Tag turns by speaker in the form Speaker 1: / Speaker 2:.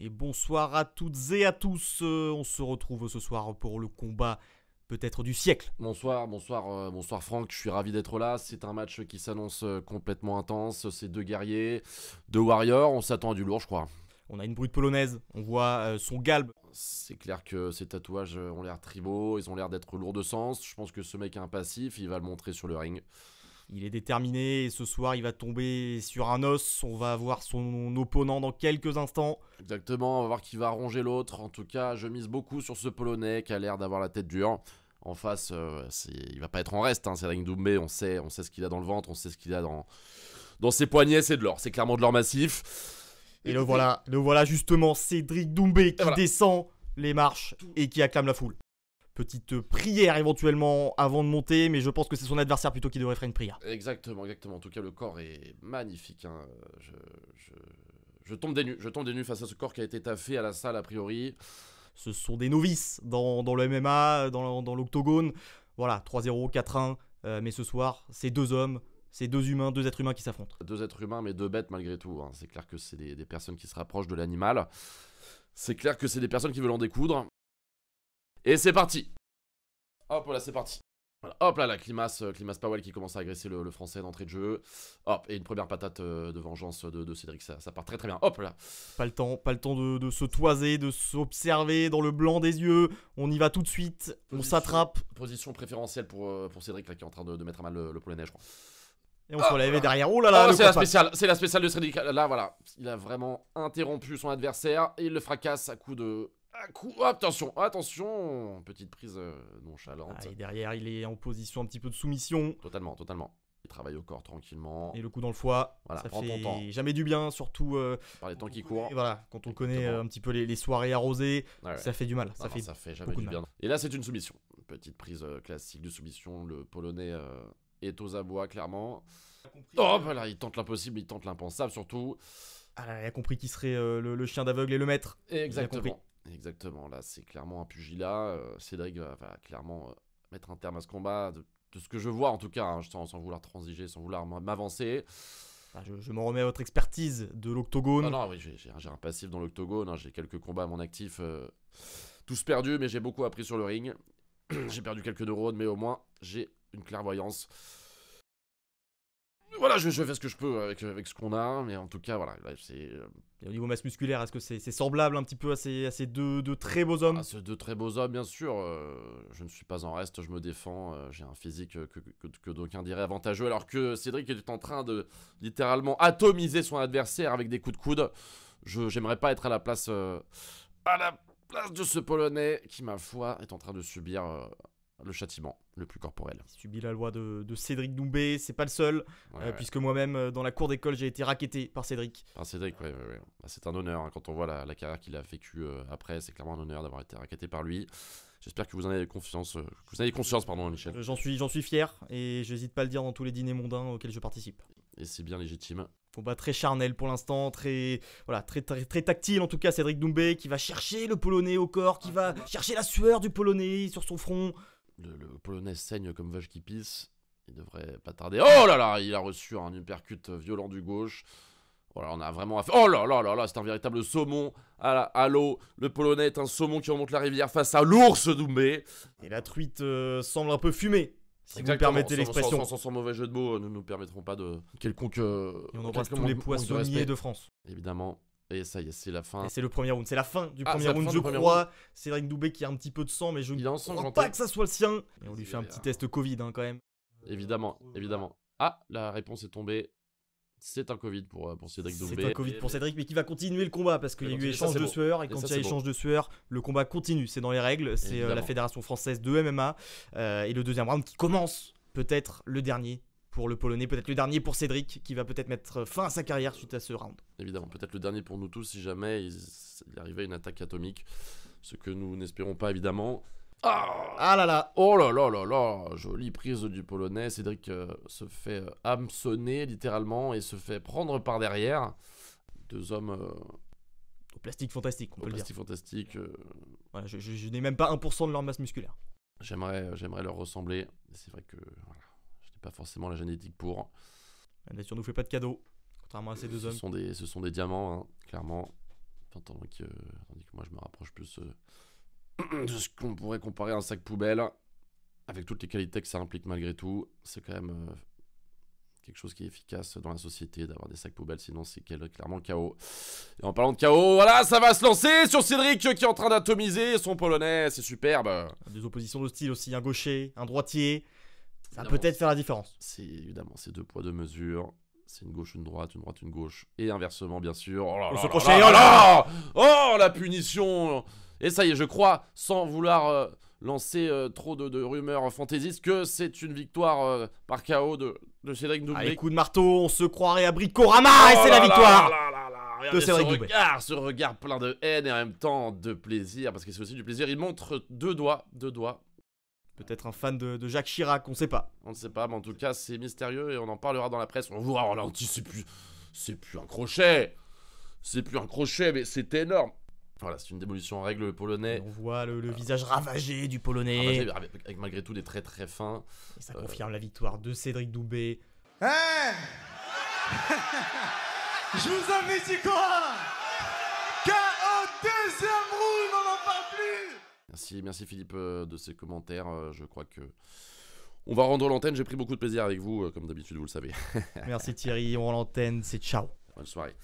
Speaker 1: Et bonsoir à toutes et à tous. Euh, on se retrouve ce soir pour le combat peut-être du siècle. Bonsoir, bonsoir, euh, bonsoir Franck, je suis ravi d'être là. C'est un match qui s'annonce
Speaker 2: euh, complètement intense. C'est deux guerriers, deux warriors, on s'attend à du lourd, je crois. On a une brute polonaise, on voit son galbe. C'est clair que ces tatouages ont l'air tribaux, ils ont l'air
Speaker 1: d'être lourds de sens. Je pense que ce mec est un passif, il va le montrer sur le ring. Il est déterminé et ce soir il va tomber sur un os. On va voir son opponent dans quelques instants.
Speaker 2: Exactement, on va voir qui va ronger l'autre. En tout cas, je mise beaucoup sur ce Polonais qui a l'air d'avoir la tête dure. En face, il euh, il va pas être en reste. Hein, Cédric Doumbé, on sait, on sait ce qu'il a dans le ventre, on sait ce qu'il a dans, dans ses poignets. C'est de l'or, c'est clairement de l'or massif. Et, le voilà,
Speaker 1: le voilà justement, Cédric Doumbé qui descend les marches et qui acclame la foule petite prière éventuellement avant de monter, mais je pense que c'est son adversaire plutôt qui devrait faire une prière.
Speaker 2: Exactement, exactement. En tout cas, le corps est magnifique. Hein. Je, tombe des nues, je tombe face à ce corps
Speaker 1: qui a été taffé à la salle a priori. Ce sont des novices dans, le MMA, dans, l'octogone. Voilà, 3-0, 4-1. Euh, mais ce soir, c'est deux hommes c'est deux humains, deux êtres humains qui s'affrontent.
Speaker 2: Deux êtres humains, mais deux bêtes malgré tout. Hein. C'est clair que c'est des, personnes qui se rapprochent de l'animal. C'est clair que c'est des personnes qui veulent en découdre. Et c'est parti Hop là, c'est parti. hop là, la Climas, euh, Powell qui commence à agresser le, français d'entrée de jeu. Hop, et une première patate euh, de vengeance de, Cédric, ça, part très très bien. Hop là.
Speaker 1: Pas le temps, pas le temps de, se toiser, de s'observer dans le blanc des yeux. On y va tout de suite, on s'attrape.
Speaker 2: Position préférentielle pour, euh, pour Cédric là, qui est en train de, mettre à mal le, polonais, je crois.
Speaker 1: Et on se ah, relève derrière. Oh là là, ah, c'est la spéciale,
Speaker 2: c'est la spéciale de Cédric. Là voilà, il a vraiment interrompu son adversaire et il le fracasse à coup de ah, ah, attention, attention, petite prise euh,
Speaker 1: nonchalante. Ah, derrière, il est en position un petit peu de soumission. Totalement, totalement. Il travaille au corps tranquillement. Et le coup dans le foie, voilà, ça fait jamais du bien, surtout euh, par les temps qui courent. Voilà, quand on connaît euh, un petit peu les, soirées arrosées, ah ça fait du mal. ça, fait ça fait jamais du bien.
Speaker 2: Et là, c'est une soumission. Petite prise classique de soumission. Le polonais est aux abois, clairement. Oh, voilà, bah il tente l'impossible, il tente l'impensable surtout.
Speaker 1: il a compris qui serait le, le, chien d'aveugle et le maître. Exactement.
Speaker 2: Exactement, là c'est clairement un pugilat. Euh, Cédric va, clairement euh, mettre un terme à ce combat, de, ce que je vois en tout cas, hein, je sans, sans, vouloir transiger, sans vouloir m'avancer.
Speaker 1: Ah, je, m'en remets à votre expertise de l'octogone. Non, ah non, oui, j'ai un
Speaker 2: passif dans l'octogone, hein, j'ai quelques combats à mon actif, euh, tous perdus, mais j'ai beaucoup appris sur le ring. j'ai perdu quelques neurones, mais au moins j'ai une clairvoyance. Voilà, je, fais ce que je peux avec, ce qu'on a, mais en tout cas, voilà, c'est... Euh, au niveau masse musculaire, est-ce que c'est
Speaker 1: semblable un petit peu à ces, deux, très beaux hommes
Speaker 2: À ah, ces deux très beaux hommes, bien sûr. Euh, je ne suis pas en reste, je me défends. Euh, j'ai un physique que, que, d'aucuns diraient avantageux, alors que Cédric est en train de littéralement atomiser son adversaire avec des coups de coude. Je J'aimerais pas être à la place... à la place de ce Polonais qui, ma foi, est en train de subir le châtiment le plus corporel. Il
Speaker 1: subit la loi de, Cédric Doumbé, c'est pas le seul, euh, puisque moi-même, euh, dans la cour d'école, j'ai été racketté par Cédric.
Speaker 2: Cédric, bah, c'est un honneur. Hein. Quand on voit la, carrière qu'il a vécue euh, après, c'est clairement un honneur d'avoir été racketté par lui. J'espère que vous en avez confiance, vous avez conscience, pardon, Michel.
Speaker 1: J'en suis, j'en suis fier, et j'hésite pas à le dire dans tous les dîners mondains auxquels je participe.
Speaker 2: Et c'est bien légitime.
Speaker 1: Combat très charnel pour l'instant, très voilà, très, très, très tactile en tout cas Cédric Doumbé qui va chercher le polonais au corps, qui va chercher la sueur du polonais sur son front
Speaker 2: le, Polonais saigne comme vache qui pisse. Il devrait pas tarder. Oh là là, il a reçu un hypercute violent du gauche. Voilà, oh on a vraiment Oh là là là là, c'est un véritable saumon à l'eau. Le Polonais est un saumon qui remonte la rivière face à l'ours Doumbé. Et la truite
Speaker 1: euh, semble un peu fumée. Si vous permettez l'expression. Sans, sans,
Speaker 2: mauvais jeu de mots, euh, nous ne nous permettrons pas de quelconque. Euh, Et on tous les poissonniers de, de France. Évidemment. Et ça y est, c'est la fin. c'est
Speaker 1: le premier round, c'est la fin du ah, premier round, je crois. Cédric Doubé qui a un petit peu de sang, mais je ne crois pas que ça soit le sien. on lui fait un petit test Covid hein, quand même.
Speaker 2: Évidemment, euh, évidemment. Ah, la réponse est tombée. C'est un Covid pour, euh, pour Cédric Doubé. C'est un Covid pour Cédric,
Speaker 1: mais qui va continuer le combat parce qu'il y a eu échange de sueur. Et, quand il y a échange de sueur, le combat continue. C'est dans les règles. C'est euh, la Fédération française de MMA. et le deuxième round qui commence, peut-être le dernier pour le Polonais, peut-être le dernier pour Cédric, qui va peut-être mettre fin à sa carrière suite à ce round.
Speaker 2: Évidemment, peut-être le dernier pour nous tous si jamais il, arrivait une attaque atomique, ce que nous n'espérons pas évidemment. Ah, là là Oh là là là là Jolie prise du Polonais, Cédric euh, se fait euh, littéralement et se fait prendre par derrière. Deux hommes... Euh, au plastique fantastique, on plastique fantastique. je, n'ai même pas 1% de leur masse musculaire. J'aimerais, j'aimerais leur ressembler. C'est vrai que pas forcément la génétique pour.
Speaker 1: La nature nous fait pas de cadeaux, contrairement à ces deux hommes. Sont
Speaker 2: ce sont des diamants, hein, clairement. tandis, que, que, moi, je me rapproche plus euh, de ce qu'on pourrait comparer à un sac poubelle, avec toutes les qualités que ça implique malgré tout. C'est quand même euh, quelque chose qui est efficace dans la société d'avoir des sacs poubelles, sinon c'est clairement le chaos. Et en parlant de chaos, voilà, ça va
Speaker 1: se lancer sur Cédric euh, qui est en train d'atomiser son polonais, c'est superbe. Des oppositions de style aussi, un gaucher, un droitier. Ça peut peut-être faire la différence.
Speaker 2: C'est évidemment, ces deux poids, deux mesures. C'est une gauche, une droite, une droite, une gauche. Et inversement, bien sûr. Oh là là, là, Oh, la punition Et ça y est, je crois, sans vouloir euh, lancer euh, trop de, rumeurs fantaisistes, que c'est une victoire euh, par chaos de, de Cédric ah, Doumbé. Allez, coup de marteau,
Speaker 1: on se croirait à Bricorama et oh c'est la victoire de Cédric
Speaker 2: Regard, ce regard plein de haine et en même temps de plaisir, parce que c'est aussi du plaisir. Il montre deux doigts, deux doigts Peut-être un fan de, Jacques Chirac, on sait pas. On ne sait pas, mais en tout cas, c'est mystérieux et on en parlera dans la presse. On vous là c'est plus. C'est plus un crochet C'est plus un crochet, mais c'est énorme voilà, c'est une démolition en règle, le polonais. on voit le,
Speaker 1: visage ravagé du polonais. avec, malgré tout des traits très fins. ça euh, confirme la victoire de Cédric Doubé. Eh Je vous avais dit quoi K.O. deuxième
Speaker 2: Merci, merci Philippe euh, de ces commentaires. Euh, je crois que on va rendre l'antenne. J'ai pris beaucoup de plaisir avec vous, euh, comme d'habitude, vous le savez.
Speaker 1: merci Thierry, on rend l'antenne. C'est ciao.
Speaker 2: Bonne soirée.